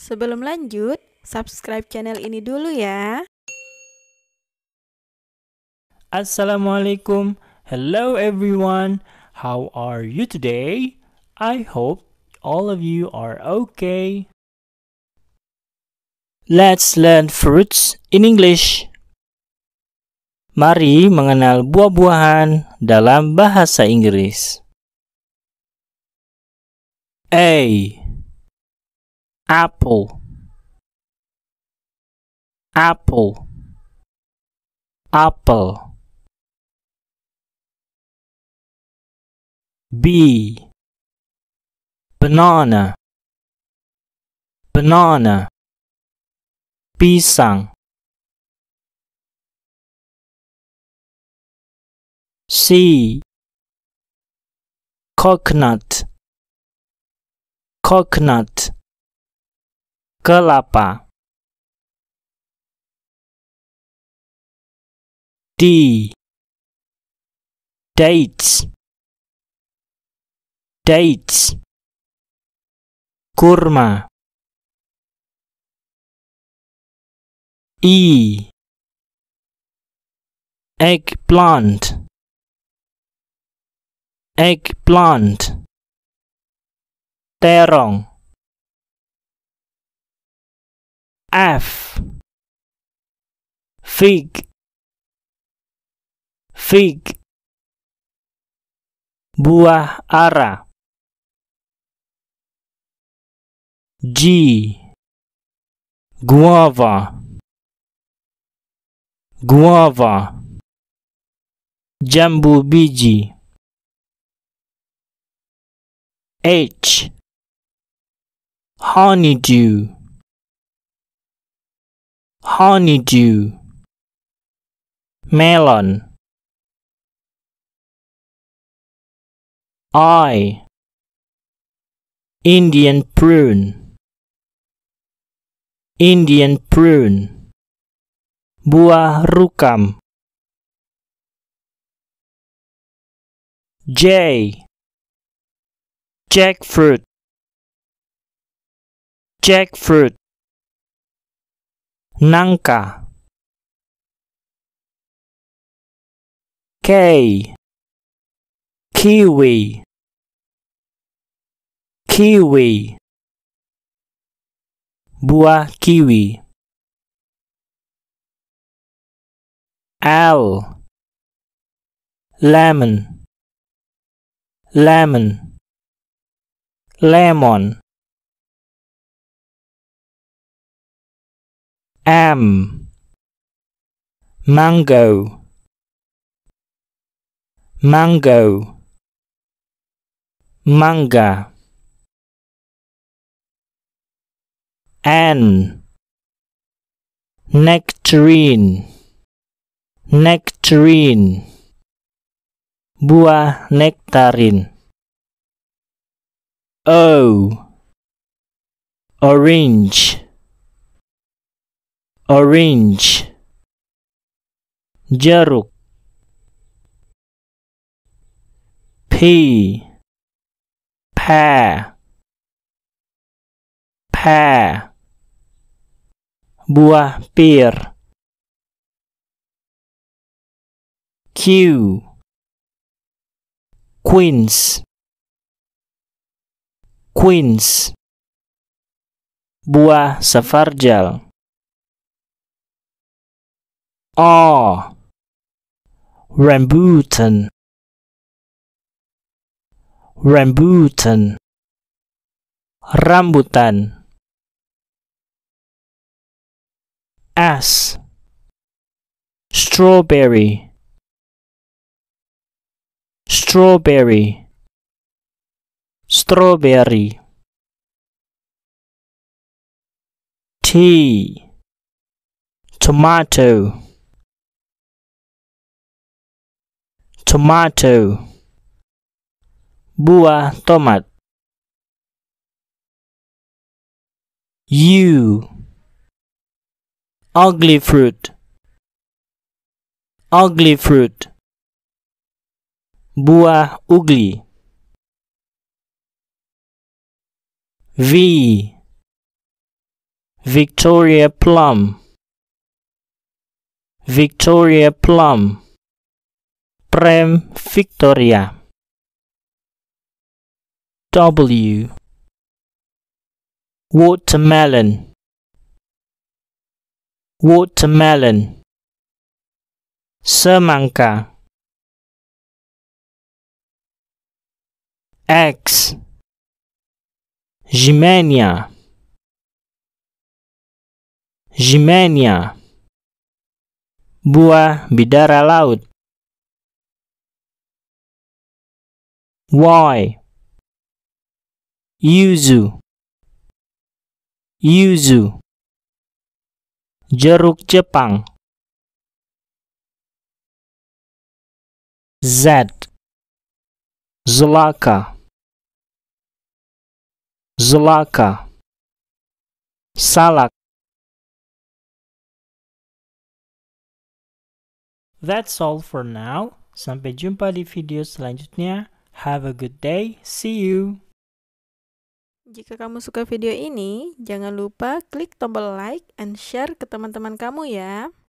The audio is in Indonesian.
Sebelum lanjut, subscribe channel ini dulu ya. Assalamualaikum. Hello everyone. How are you today? I hope all of you are okay. Let's learn fruits in English. Mari mengenal buah-buahan dalam bahasa Inggris. A apple apple apple b banana banana pisang C coconut coconut kelapa D dates dates kurma E eggplant eggplant terong F fig fig buah ara G guava guava jambu biji H honeydew honeydew melon I Indian prune Indian prune buah rukam J jackfruit jackfruit nangka K kiwi kiwi buah kiwi L lemon lemon lemon M mango mango manga N nectarine nectarine buah nektarin O orange orange jeruk pea pear pear buah pir q queens queens buah sefarjal R ah. Rambutan Rambutan Rambutan S Strawberry Strawberry Strawberry T Tomato tomato buah tomat you ugly fruit ugly fruit buah ugly V Victoria plum Victoria plum Prem Victoria W Watermelon Watermelon Semangka X Jimenia Jimenia Buah bidara laut Y Yuzu Yuzu Jeruk Jepang Z zulaka, zulaka, Salak That's all for now. Sampai jumpa di video selanjutnya. Have a good day. See you. Jika kamu suka video ini, jangan lupa klik tombol like and share ke teman-teman kamu ya.